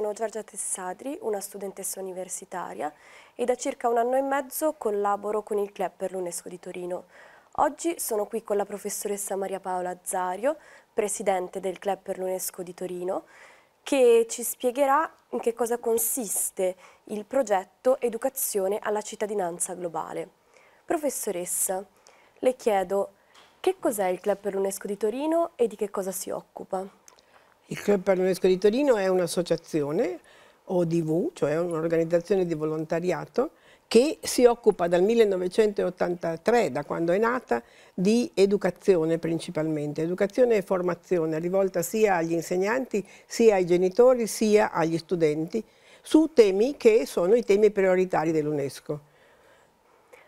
sono Giorgia Tessadri, una studentessa universitaria e da circa un anno e mezzo collaboro con il Club per l'UNESCO di Torino. Oggi sono qui con la professoressa Maria Paola Azzario, presidente del Club per l'UNESCO di Torino, che ci spiegherà in che cosa consiste il progetto Educazione alla cittadinanza globale. Professoressa, le chiedo che cos'è il Club per l'UNESCO di Torino e di che cosa si occupa? Il Club Parlonesco di Torino è un'associazione ODV, cioè un'organizzazione di volontariato, che si occupa dal 1983, da quando è nata, di educazione principalmente, educazione e formazione rivolta sia agli insegnanti, sia ai genitori, sia agli studenti, su temi che sono i temi prioritari dell'UNESCO.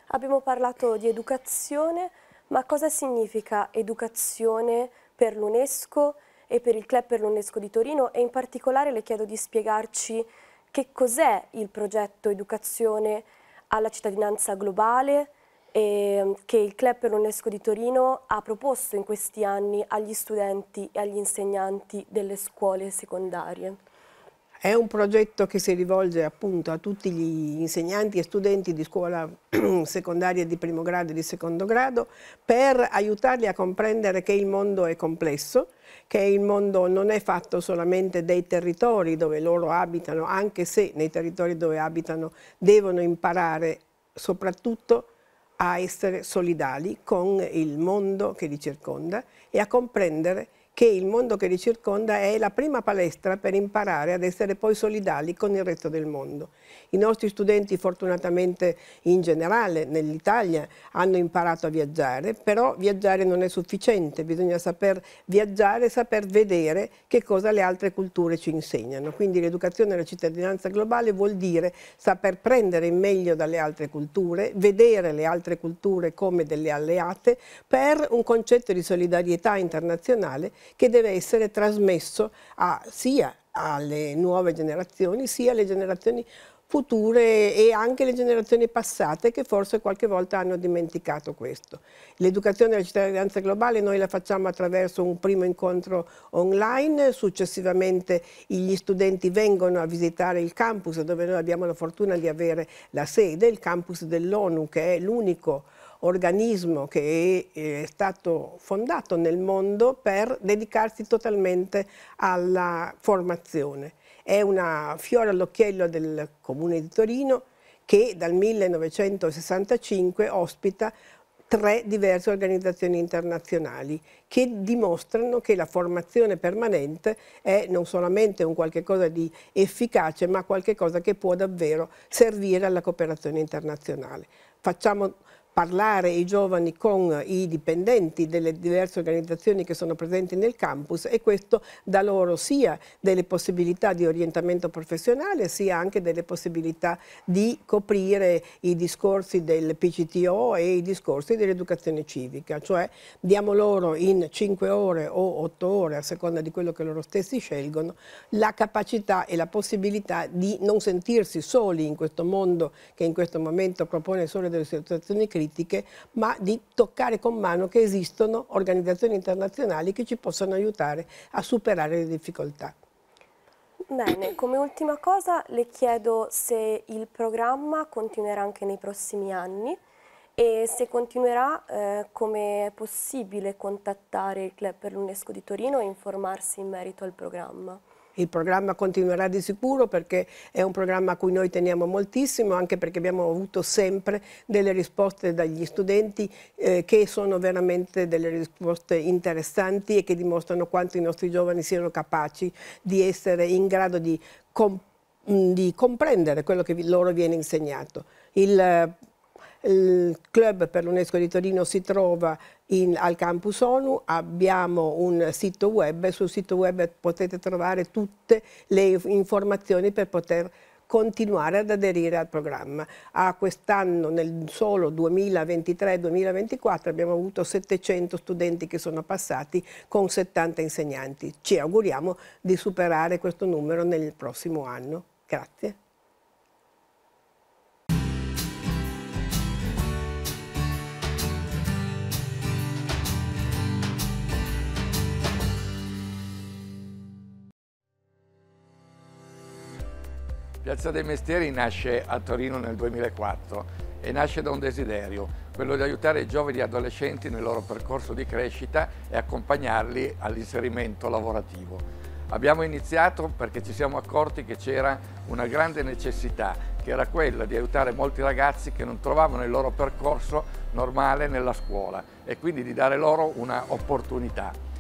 Abbiamo parlato di educazione, ma cosa significa educazione per l'UNESCO? e per il club per l'UNESCO di Torino e in particolare le chiedo di spiegarci che cos'è il progetto Educazione alla cittadinanza globale eh, che il club per l'UNESCO di Torino ha proposto in questi anni agli studenti e agli insegnanti delle scuole secondarie. È un progetto che si rivolge appunto a tutti gli insegnanti e studenti di scuola secondaria di primo grado e di secondo grado per aiutarli a comprendere che il mondo è complesso, che il mondo non è fatto solamente dei territori dove loro abitano, anche se nei territori dove abitano devono imparare soprattutto a essere solidali con il mondo che li circonda e a comprendere che il mondo che li circonda è la prima palestra per imparare ad essere poi solidali con il resto del mondo. I nostri studenti fortunatamente in generale nell'Italia hanno imparato a viaggiare, però viaggiare non è sufficiente, bisogna saper viaggiare saper vedere che cosa le altre culture ci insegnano. Quindi l'educazione alla cittadinanza globale vuol dire saper prendere in meglio dalle altre culture, vedere le altre culture come delle alleate per un concetto di solidarietà internazionale che deve essere trasmesso a, sia alle nuove generazioni sia alle generazioni future e anche le generazioni passate che forse qualche volta hanno dimenticato questo. L'educazione alla cittadinanza globale noi la facciamo attraverso un primo incontro online, successivamente gli studenti vengono a visitare il campus dove noi abbiamo la fortuna di avere la sede, il campus dell'ONU che è l'unico organismo che è, stato fondato nel mondo per dedicarsi totalmente alla formazione. È una fiore all'occhiello del Comune di Torino che dal 1965 ospita tre diverse organizzazioni internazionali che dimostrano che la formazione permanente è non solamente un qualche cosa di efficace ma qualcosa che può davvero servire alla cooperazione internazionale. Facciamo parlare i giovani con i dipendenti delle diverse organizzazioni che sono presenti nel campus e questo dà loro sia delle possibilità di orientamento professionale sia anche delle possibilità di coprire i discorsi del PCTO e i discorsi dell'educazione civica, cioè diamo loro in 5 ore o 8 ore a seconda di quello che loro stessi scelgono la capacità e la possibilità di non sentirsi soli in questo mondo che in questo momento propone solo delle situazioni critiche politiche, ma di toccare con mano che esistono organizzazioni internazionali che ci possono aiutare a superare le difficoltà. Bene, come ultima cosa le chiedo se il programma continuerà anche nei prossimi anni e se continuerà eh, come è possibile contattare il Club per l'UNESCO di Torino e informarsi in merito al programma il programma continuerà di sicuro perché è un programma a cui noi teniamo moltissimo, anche perché abbiamo avuto sempre delle risposte dagli studenti eh, che sono veramente delle risposte interessanti e che dimostrano quanto i nostri giovani siano capaci di essere in grado di, comp di comprendere quello che loro viene insegnato. Il il Club per l'UNESCO di Torino si trova in, al campus ONU, abbiamo un sito web, sul sito web potete trovare tutte le informazioni per poter continuare ad aderire al programma. A quest'anno, nel solo 2023-2024, abbiamo avuto 700 studenti che sono passati con 70 insegnanti. Ci auguriamo di superare questo numero nel prossimo anno. Grazie. Piazza dei Mestieri nasce a Torino nel 2004 e nasce da un desiderio, quello di aiutare i giovani adolescenti nel loro percorso di crescita e accompagnarli all'inserimento lavorativo. Abbiamo iniziato perché ci siamo accorti che c'era una grande necessità, che era quella di aiutare molti ragazzi che non trovavano il loro percorso normale nella scuola e quindi di dare loro un'opportunità.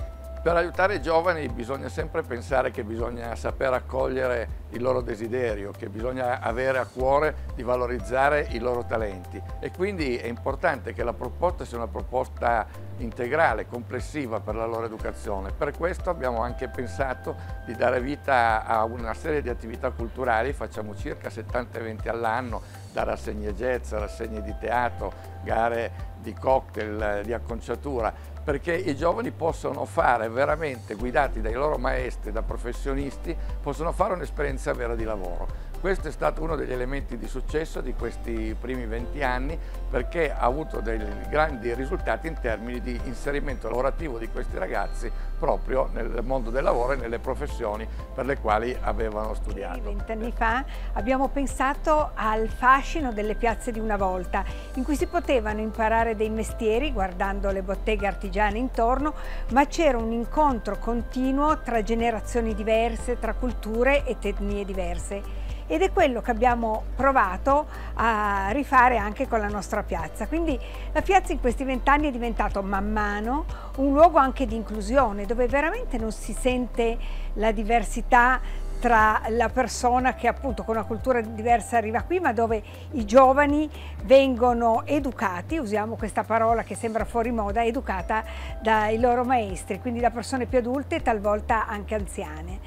Per aiutare i giovani bisogna sempre pensare che bisogna saper accogliere il loro desiderio, che bisogna avere a cuore di valorizzare i loro talenti e quindi è importante che la proposta sia una proposta integrale, complessiva per la loro educazione. Per questo abbiamo anche pensato di dare vita a una serie di attività culturali, facciamo circa 70 eventi all'anno da rassegne jazz, rassegne di teatro, gare di cocktail, di acconciatura, perché i giovani possono fare veramente, guidati dai loro maestri, da professionisti, possono fare un'esperienza vera di lavoro. Questo è stato uno degli elementi di successo di questi primi 20 anni perché ha avuto dei grandi risultati in termini di inserimento lavorativo di questi ragazzi proprio nel mondo del lavoro e nelle professioni per le quali avevano studiato. 20 anni fa abbiamo pensato al fascino delle piazze di una volta in cui si potevano imparare dei mestieri guardando le botteghe artigiane intorno ma c'era un incontro continuo tra generazioni diverse, tra culture e etnie diverse ed è quello che abbiamo provato a rifare anche con la nostra piazza. Quindi la piazza in questi vent'anni è diventato man mano un luogo anche di inclusione dove veramente non si sente la diversità tra la persona che appunto con una cultura diversa arriva qui, ma dove i giovani vengono educati, usiamo questa parola che sembra fuori moda, educata dai loro maestri, quindi da persone più adulte e talvolta anche anziane.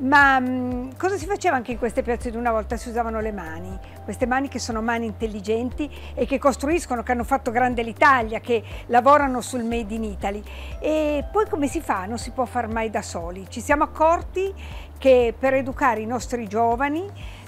Ma mh, mm, cosa si faceva anche in queste piazze di una volta? Si usavano le mani, queste mani che sono mani intelligenti e che costruiscono, che hanno fatto grande l'Italia, che lavorano sul Made in Italy. E poi come si fa? Non si può far mai da soli. Ci siamo accorti che per educare i nostri giovani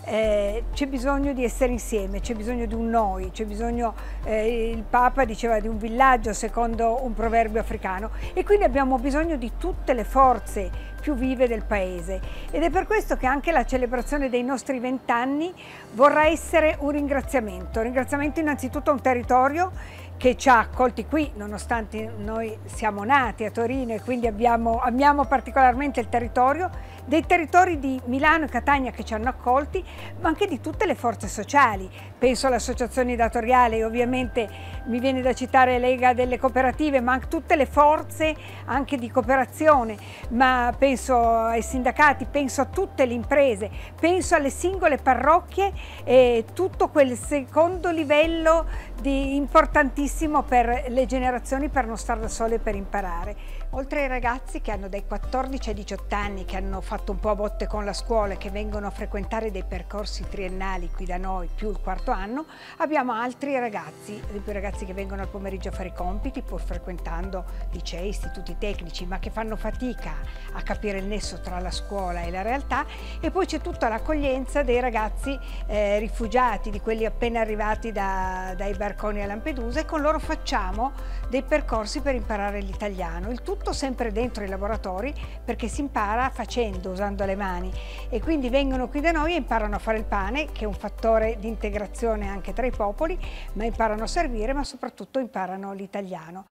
eh, c'è bisogno di essere insieme, c'è bisogno di un noi, c'è bisogno, eh, il Papa diceva di un villaggio secondo un proverbio africano e quindi abbiamo bisogno di tutte le forze più vive del paese ed è per questo che anche la celebrazione dei nostri vent'anni vorrà essere un ringraziamento, un ringraziamento innanzitutto a un territorio che ci ha accolti qui, nonostante noi siamo nati a Torino e quindi abbiamo, amiamo particolarmente il territorio, dei territori di Milano e Catania che ci hanno accolti, ma anche di tutte le forze sociali, penso alle associazioni datoriali, ovviamente mi viene da citare Lega delle cooperative, ma anche tutte le forze anche di cooperazione, ma penso ai sindacati, penso a tutte le imprese, penso alle singole parrocchie e tutto quel secondo livello di importantissimo per le generazioni per non stare da sole e per imparare. Oltre ai ragazzi che hanno dai 14 ai 18 anni, che hanno fatto un po' a botte con la scuola e che vengono a frequentare dei percorsi triennali qui da noi, più il quarto anno, abbiamo altri ragazzi, ad esempio ragazzi che vengono al pomeriggio a fare i compiti, pur frequentando licei, istituti tecnici, ma che fanno fatica a capire il nesso tra la scuola e la realtà. E poi c'è tutta l'accoglienza dei ragazzi eh, rifugiati, di quelli appena arrivati da, dai barconi a Lampedusa e con loro facciamo dei percorsi per imparare l'italiano. Il tutto tutto sempre dentro i laboratori perché si impara facendo, usando le mani e quindi vengono qui da noi e imparano a fare il pane che è un fattore di integrazione anche tra i popoli, ma imparano a servire ma soprattutto imparano l'italiano.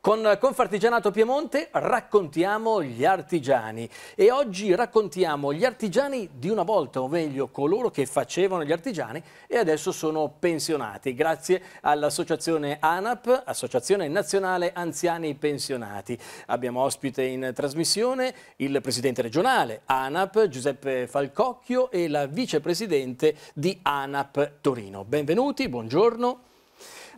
Con Confartigianato Piemonte raccontiamo gli artigiani e oggi raccontiamo gli artigiani di una volta, o meglio coloro che facevano gli artigiani e adesso sono pensionati grazie all'associazione ANAP, Associazione Nazionale Anziani Pensionati. Abbiamo ospite in trasmissione il presidente regionale ANAP Giuseppe Falcocchio e la vicepresidente di ANAP Torino. Benvenuti, buongiorno.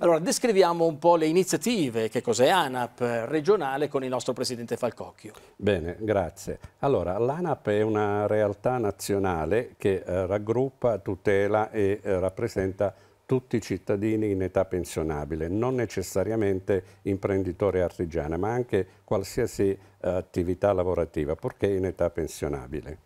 Allora, descriviamo un po' le iniziative, che cos'è ANAP regionale con il nostro Presidente Falcocchio. Bene, grazie. Allora, l'ANAP è una realtà nazionale che eh, raggruppa, tutela e eh, rappresenta tutti i cittadini in età pensionabile, non necessariamente imprenditori artigiani, ma anche qualsiasi eh, attività lavorativa, purché in età pensionabile.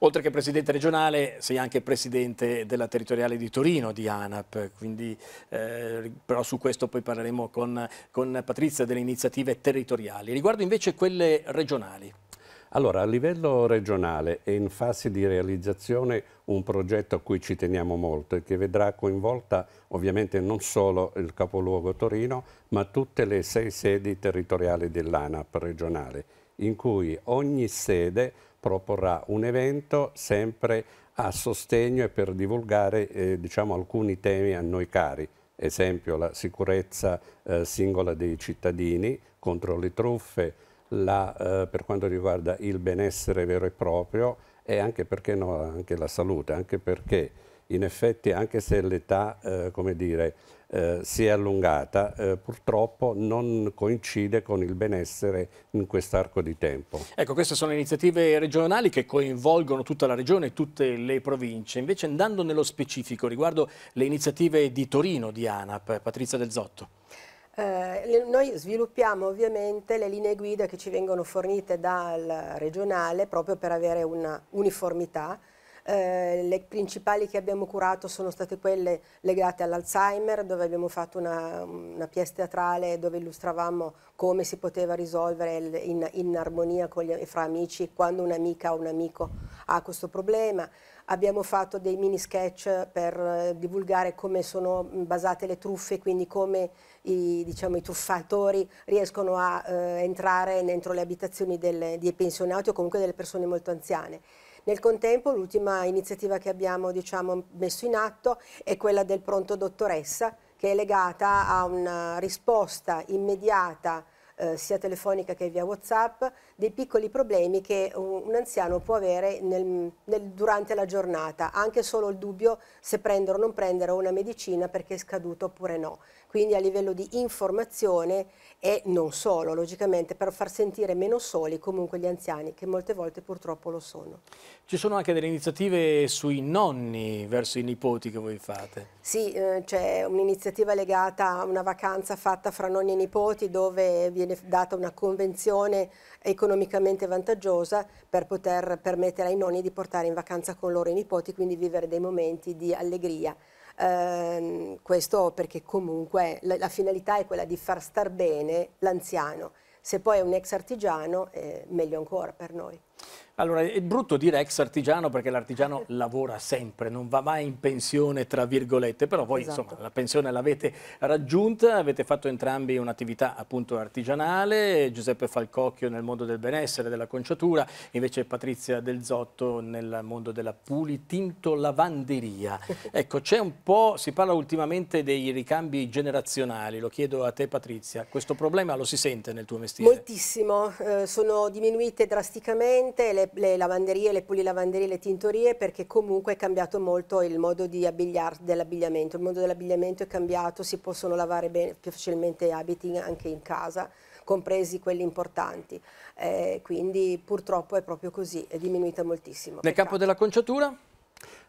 Oltre che presidente regionale, sei anche presidente della territoriale di Torino di ANAP, quindi, eh, però su questo poi parleremo con, con Patrizia delle iniziative territoriali. Riguardo invece quelle regionali. Allora, a livello regionale è in fase di realizzazione un progetto a cui ci teniamo molto e che vedrà coinvolta ovviamente non solo il capoluogo Torino, ma tutte le sei sedi territoriali dell'ANAP regionale, in cui ogni sede proporrà un evento sempre a sostegno e per divulgare eh, diciamo, alcuni temi a noi cari, esempio la sicurezza eh, singola dei cittadini contro le truffe, la, eh, per quanto riguarda il benessere vero e proprio e anche perché no, anche la salute, anche perché in effetti anche se l'età eh, eh, si è allungata, eh, purtroppo non coincide con il benessere in quest'arco di tempo. Ecco, queste sono iniziative regionali che coinvolgono tutta la regione e tutte le province. Invece andando nello specifico riguardo le iniziative di Torino, di ANAP, Patrizia Del Zotto. Eh, noi sviluppiamo ovviamente le linee guida che ci vengono fornite dal regionale proprio per avere una uniformità eh, le principali che abbiamo curato sono state quelle legate all'Alzheimer, dove abbiamo fatto una, una pièce teatrale dove illustravamo come si poteva risolvere il, in, in, armonia gli, fra amici quando un'amica o un amico ha questo problema. Abbiamo fatto dei mini sketch per eh, divulgare come sono mm, basate le truffe, quindi come i, diciamo, i truffatori riescono a eh, entrare dentro le abitazioni delle, dei pensionati o comunque delle persone molto anziane. Nel contempo l'ultima iniziativa che abbiamo diciamo, messo in atto è quella del pronto dottoressa che è legata a una risposta immediata eh, sia telefonica che via Whatsapp dei piccoli problemi che un anziano può avere nel, nel, durante la giornata, anche solo il dubbio se prendere o non prendere una medicina perché è scaduto oppure no. Quindi a livello di informazione e non solo, logicamente, per far sentire meno soli comunque gli anziani, che molte volte purtroppo lo sono. Ci sono anche delle iniziative sui nonni verso i nipoti che voi fate? Sì, eh, c'è un'iniziativa legata a una vacanza fatta fra nonni e nipoti dove viene data una convenzione economica economicamente vantaggiosa per poter permettere ai nonni di portare in vacanza con loro i nipoti, quindi vivere dei momenti di allegria. Eh, questo perché comunque la, la, finalità è quella di far star bene l'anziano. Se poi è un ex artigiano, eh, meglio ancora per noi. Allora, è brutto dire ex artigiano perché l'artigiano lavora sempre, non va mai in pensione, tra virgolette, però voi esatto. insomma la pensione l'avete raggiunta, avete fatto entrambi un'attività appunto artigianale, Giuseppe Falcocchio nel mondo del benessere, della conciatura, invece Patrizia Del Zotto nel mondo della pulitinto lavanderia. Ecco, c'è un po', si parla ultimamente dei ricambi generazionali, lo chiedo a te Patrizia, questo problema lo si sente nel tuo mestiere? Moltissimo, eh, sono diminuite drasticamente sicuramente le, le, lavanderie, le pulilavanderie, le tintorie perché comunque è cambiato molto il modo di dell'abbigliamento, il modo dell'abbigliamento è cambiato, si possono lavare bene, più facilmente abiti anche in casa compresi quelli importanti, eh, quindi purtroppo è proprio così, è diminuita moltissimo. Nel campo dell'acconciatura?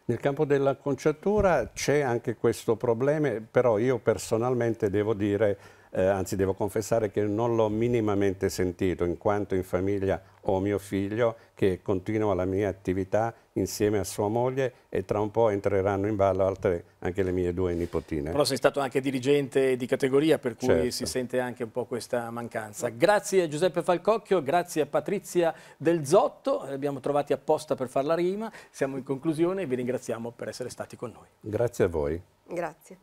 Nel campo dell'acconciatura c'è anche questo problema, però io personalmente devo dire eh, anzi devo confessare che non l'ho minimamente sentito in quanto in famiglia ho mio figlio che continua la mia attività insieme a sua moglie e tra un po' entreranno in ballo altre, anche le mie due nipotine. Però sei stato anche dirigente di categoria per cui certo. si sente anche un po' questa mancanza. Grazie a Giuseppe Falcocchio, grazie a Patrizia Del Zotto, abbiamo trovati apposta per fare la rima, siamo in conclusione e vi ringraziamo per essere stati con noi. Grazie a voi. Grazie.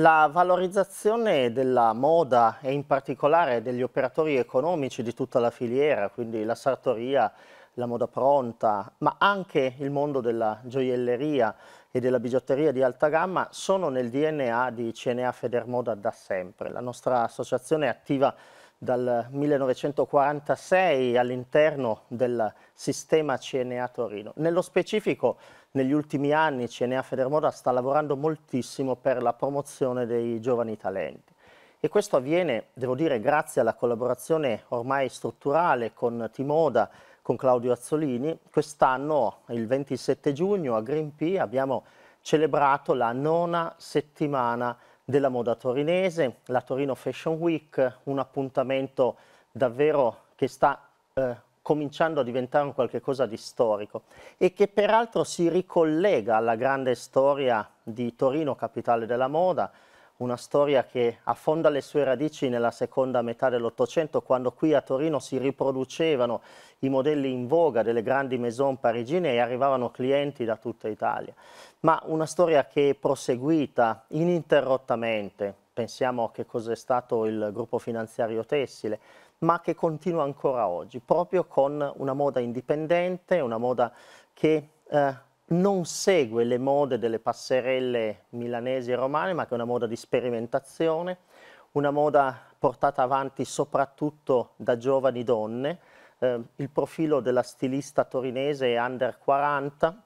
La valorizzazione della moda e in particolare degli operatori economici di tutta la filiera, quindi la sartoria, la moda pronta, ma anche il mondo della gioielleria e della bigiotteria di alta gamma sono nel DNA di CNA Federmoda da sempre. La nostra associazione è attiva dal 1946 all'interno del sistema CNA Torino. Nello specifico negli ultimi anni CNA Federmoda sta lavorando moltissimo per la promozione dei giovani talenti. E questo avviene, devo dire, grazie alla collaborazione ormai strutturale con Timoda, con Claudio Azzolini. Quest'anno, il 27 giugno, a Greenpeace abbiamo celebrato la nona settimana della moda torinese, la Torino Fashion Week, un appuntamento davvero che sta eh, cominciando a diventare un qualcosa di storico e che peraltro si ricollega alla grande storia di Torino, capitale della moda, una storia che affonda le sue radici nella seconda metà dell'Ottocento, quando qui a Torino si riproducevano i modelli in voga delle grandi maison parigine e arrivavano clienti da tutta Italia. Ma una storia che è proseguita ininterrottamente. Pensiamo a che cos'è stato il gruppo finanziario tessile, ma che continua ancora oggi, proprio con una moda indipendente, una moda che eh, non segue le mode delle passerelle milanesi e romane, ma che è una moda di sperimentazione, una moda portata avanti soprattutto da giovani donne. Eh, il profilo della stilista torinese è under 40,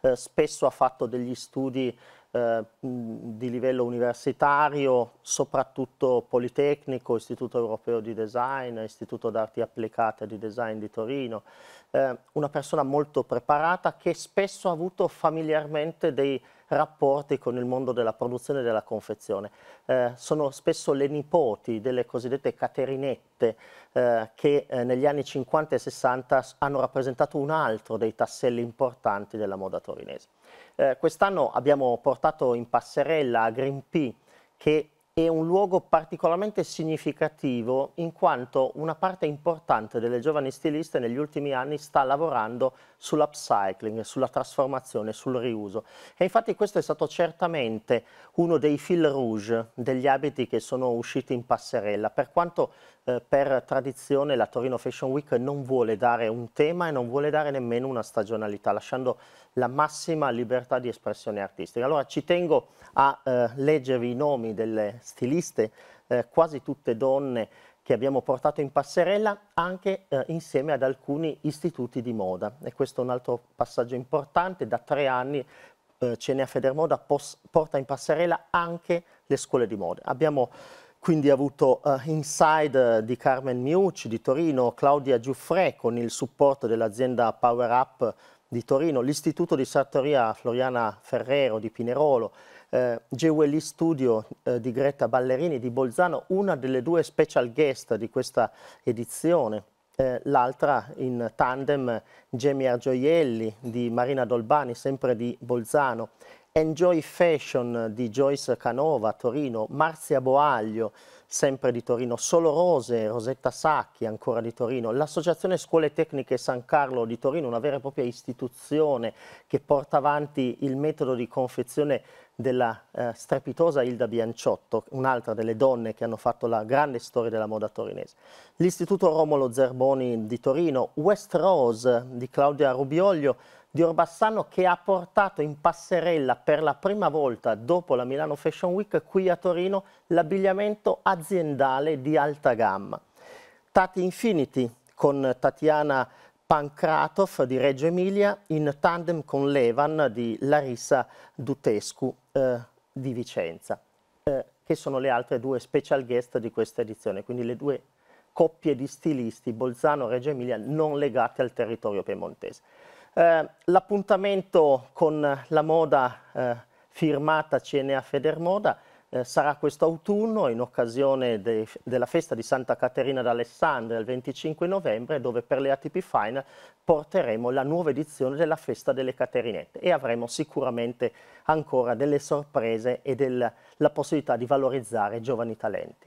eh, spesso ha fatto degli studi eh, di livello universitario, soprattutto Politecnico, Istituto Europeo di Design, Istituto d'Arti Applicate di Design di Torino, eh, una persona molto preparata che spesso ha avuto familiarmente dei rapporti con il mondo della produzione e della confezione. Eh, sono spesso le nipoti delle cosiddette caterinette eh, che eh, negli anni 50 e 60 hanno rappresentato un altro dei tasselli importanti della moda torinese. Eh, quest'anno abbiamo portato in passerella a Greenpea che è un luogo particolarmente significativo in quanto una parte importante delle giovani stiliste negli ultimi anni sta lavorando sull'upcycling, sulla trasformazione, sul riuso. E infatti questo è stato certamente uno dei fil rouge degli abiti che sono usciti in passerella, per quanto eh, per tradizione la Torino Fashion Week non vuole dare un tema e non vuole dare nemmeno una stagionalità, lasciando la massima libertà di espressione artistica. Allora ci tengo a eh, leggervi i nomi delle stiliste, eh, quasi tutte donne che abbiamo portato in passerella anche eh, insieme ad alcuni istituti di moda. E questo è un altro passaggio importante, da tre anni eh, Cenea Federmoda porta in passerella anche le scuole di moda. Abbiamo quindi avuto uh, Inside di Carmen Miucci di Torino, Claudia Giuffre con il supporto dell'azienda Power Up di Torino, l'Istituto di Sartoria Floriana Ferrero di Pinerolo, eh, Studio eh, di Greta Ballerini di Bolzano, una delle due special guest di questa edizione. Eh, l'altra in tandem Gemi Argioielli di Marina Dolbani, sempre di Bolzano, Enjoy Fashion di Joyce Canova, Torino, Marzia Boaglio, sempre di Torino, Solo Rose, Rosetta Sacchi, ancora di Torino, l'Associazione Scuole Tecniche San Carlo di Torino, una vera e propria istituzione che porta avanti il metodo di confezione della eh, strepitosa Hilda Bianciotto, un'altra delle donne che hanno fatto la grande storia della moda torinese. L'Istituto Romolo Zerboni di Torino, West Rose di Claudia Rubioglio, di Orbassano che ha portato in passerella per la prima volta dopo la Milano Fashion Week qui a Torino l'abbigliamento aziendale di alta gamma. Tati Infinity con Tatiana Pancratov di Reggio Emilia in tandem con Levan di Larissa Dutescu eh, di Vicenza, eh, che sono le altre due special guest di questa edizione, quindi le due coppie di stilisti Bolzano-Reggio Emilia non legate al territorio piemontese. Eh, l'appuntamento con la moda eh, firmata CNA Federmoda eh, sarà quest'autunno in occasione de della festa di Santa Caterina d'Alessandria il 25 novembre dove per le ATP Final porteremo la nuova edizione della festa delle Caterinette e avremo sicuramente ancora delle sorprese e la possibilità di valorizzare giovani talenti.